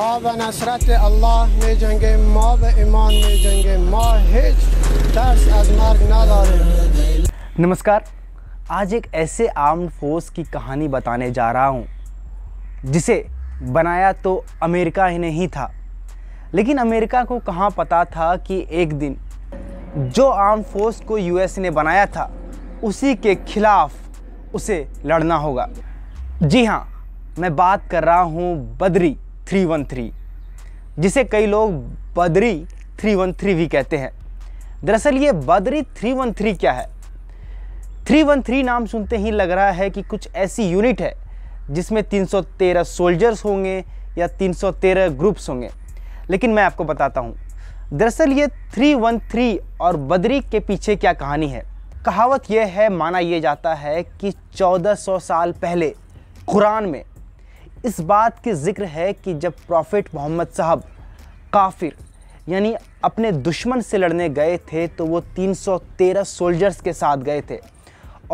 و نصرت الله می جنگیم ما به ایمان می جنگیم ما هیچ ترس از مرگ نداریم नमस्कार आज एक ऐसे आर्म फोर्स की कहानी बताने जा रहा हूँ जिसे बनाया तो अमेरिका ही नहीं था लेकिन अमेरिका को कहाँ पता था कि एक दिन जो आर्म फोर्स को यूएस ने बनाया था उसी के खिलाफ उसे लड़ना होगा जी हाँ मैं बात कर रहा हूँ बद्री थ्री वन थ्री जिसे कई लोग बदरी थ्री वन थ्री भी कहते हैं दरअसल ये बदरी थ्री वन थ्री क्या है थ्री वन थ्री नाम सुनते ही लग रहा है कि कुछ ऐसी यूनिट है जिसमें 313 सोल्जर्स होंगे या 313 ग्रुप्स होंगे लेकिन मैं आपको बताता हूँ दरअसल ये 313 और बदरी के पीछे क्या कहानी है कहावत यह है माना यह जाता है कि 1400 साल पहले कुरान में इस बात की ज़िक्र है कि जब प्रॉफिट मोहम्मद साहब काफिर यानी अपने दुश्मन से लड़ने गए थे तो वो 313 सोल्जर्स के साथ गए थे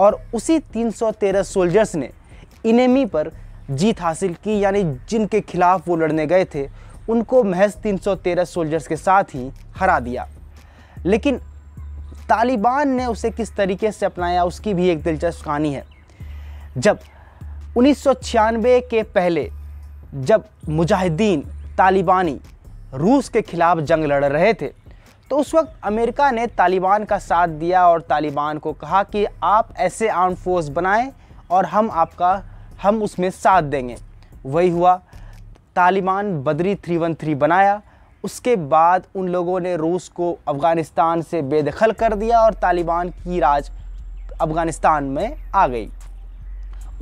और उसी 313 सोल्जर्स ने इनेमी पर जीत हासिल की यानी जिनके खिलाफ वो लड़ने गए थे उनको महज 313 सोल्जर्स के साथ ही हरा दिया लेकिन तालिबान ने उसे किस तरीके से अपनाया उसकी भी एक दिलचस्प कहानी है जब उन्नीस के पहले जब मुजाहिदीन तालिबानी रूस के खिलाफ जंग लड़ रहे थे तो उस वक्त अमेरिका ने तालिबान का साथ दिया और तालिबान को कहा कि आप ऐसे आर्म फोर्स बनाएं और हम आपका हम उसमें साथ देंगे वही हुआ Taliban Badri three one three बनाया उसके बाद उन लोगों ने रूस को अफ़गानिस्तान से बेदखल कर दिया और तालिबान की राज अफ़गानिस्तान में आ गई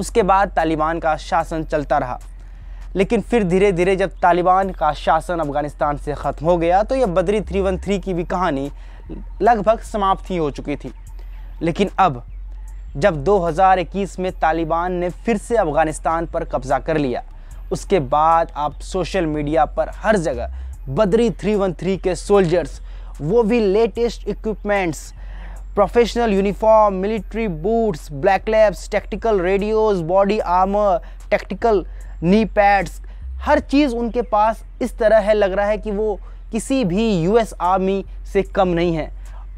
उसके बाद तालिबान का शासन चलता रहा लेकिन फिर धीरे धीरे जब तालिबान का शासन अफगानिस्तान से ख़त्म हो गया तो यह बदरी थ्री की भी कहानी लगभग समाप्त ही हो चुकी थी लेकिन अब जब 2021 में तालिबान ने फिर से अफ़गानिस्तान पर कब्ज़ा कर लिया उसके बाद आप सोशल मीडिया पर हर जगह बदरी 313 के सोल्जर्स वो भी latest equipments professional uniform military boots black labs tactical radios, body armour tactical knee pads हर चीज़ उनके पास इस तरह है लग रहा है कि वो किसी भी यूएस आर्मी से कम नहीं है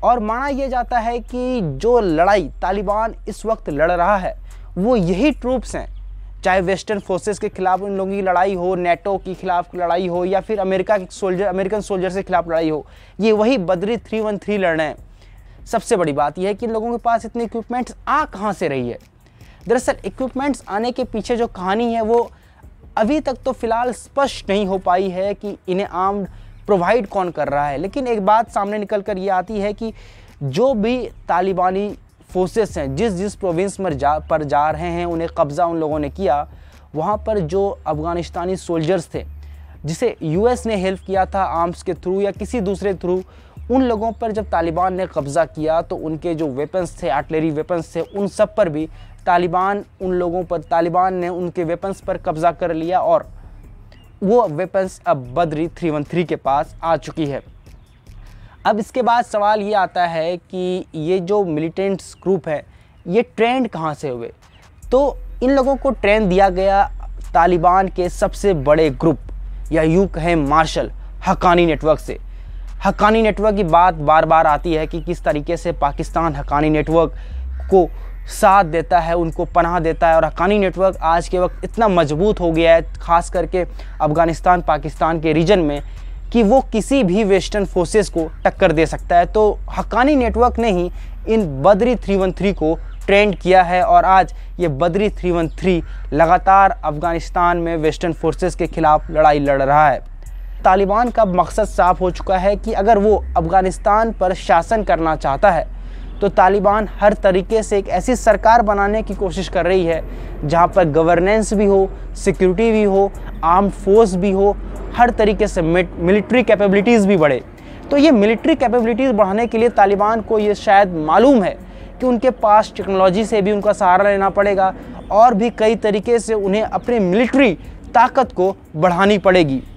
और माना यह जाता है कि जो लड़ाई तालिबान इस वक्त लड़ रहा है वो यही ट्रूप्स हैं चाहे वेस्टर्न फोर्सेस के खिलाफ उन लोगों की लड़ाई हो नेटो के खिलाफ लड़ाई हो या फिर अमेरिका के सोल्जर अमेरिकन सोल्जर के खिलाफ लड़ाई हो ये वही बद्री थ्री वन थ्री लड़ रहे हैं सबसे बड़ी बात यह है कि इन लोगों के पास इतने इक्विपमेंट्स आ कहाँ से रही है दरअसल इक्विपमेंट्स आने के पीछे जो कहानी है वो अभी तक तो फिलहाल स्पष्ट नहीं हो पाई है कि इन्हें आर्म प्रोवाइड कौन कर रहा है लेकिन एक बात सामने निकल कर ये आती है कि जो भी तालिबानी फोर्सेस हैं जिस जिस प्रोविंस पर जा पर जा रहे हैं उन्हें कब्ज़ा उन लोगों ने किया वहाँ पर जो अफ़गानिस्तानी सोल्जर्स थे जिसे यूएस ने हेल्प किया था आर्म्स के थ्रू या किसी दूसरे थ्रू उन लोगों पर जब तालिबान ने कब्ज़ा किया तो उनके जो वेपन्स थे आर्टलरी वेपन्स थे उन सब पर भी तालिबान उन लोगों पर तालिबान ने उनके वेपन्स पर कब्ज़ा कर लिया और वो वेपन्स अब बदरी थ्री वन थ्री के पास आ चुकी है अब इसके बाद सवाल ये आता है कि ये जो मिलिटेंट्स ग्रुप है ये ट्रेंड कहाँ से हुए तो इन लोगों को ट्रेंड दिया गया तालिबान के सबसे बड़े ग्रुप या यूँ कहें मार्शल हकानी नेटवर्क से हकानी नेटवर्क की बात बार बार आती है कि किस तरीके से पाकिस्तान हकानी नेटवर्क को साथ देता है उनको पनाह देता है और हकानी नेटवर्क आज के वक्त इतना मजबूत हो गया है ख़ास करके अफ़गानिस्तान पाकिस्तान के रीजन में कि वो किसी भी वेस्टर्न फोर्सेस को टक्कर दे सकता है तो हकानी नेटवर्क ने ही इन बदरी 313 को ट्रेंड किया है और आज ये बदरी 313 लगातार अफ़गानिस्तान में वेस्टर्न फोर्सेस के ख़िलाफ़ लड़ाई लड़ रहा है तालिबान का मकसद साफ हो चुका है कि अगर वो अफ़गानिस्तान पर शासन करना चाहता है तो तालिबान हर तरीके से एक ऐसी सरकार बनाने की कोशिश कर रही है जहाँ पर गवर्नेंस भी हो सिक्योरिटी भी हो आर्म फोर्स भी हो हर तरीके से मिलिट्री कैपेबिलिटीज़ भी बढ़े तो ये मिलिट्री कैपेबिलिटीज़ बढ़ाने के लिए तालिबान को ये शायद मालूम है कि उनके पास टेक्नोलॉजी से भी उनका सहारा लेना पड़ेगा और भी कई तरीके से उन्हें अपने मिलिट्री ताकत को बढ़ानी पड़ेगी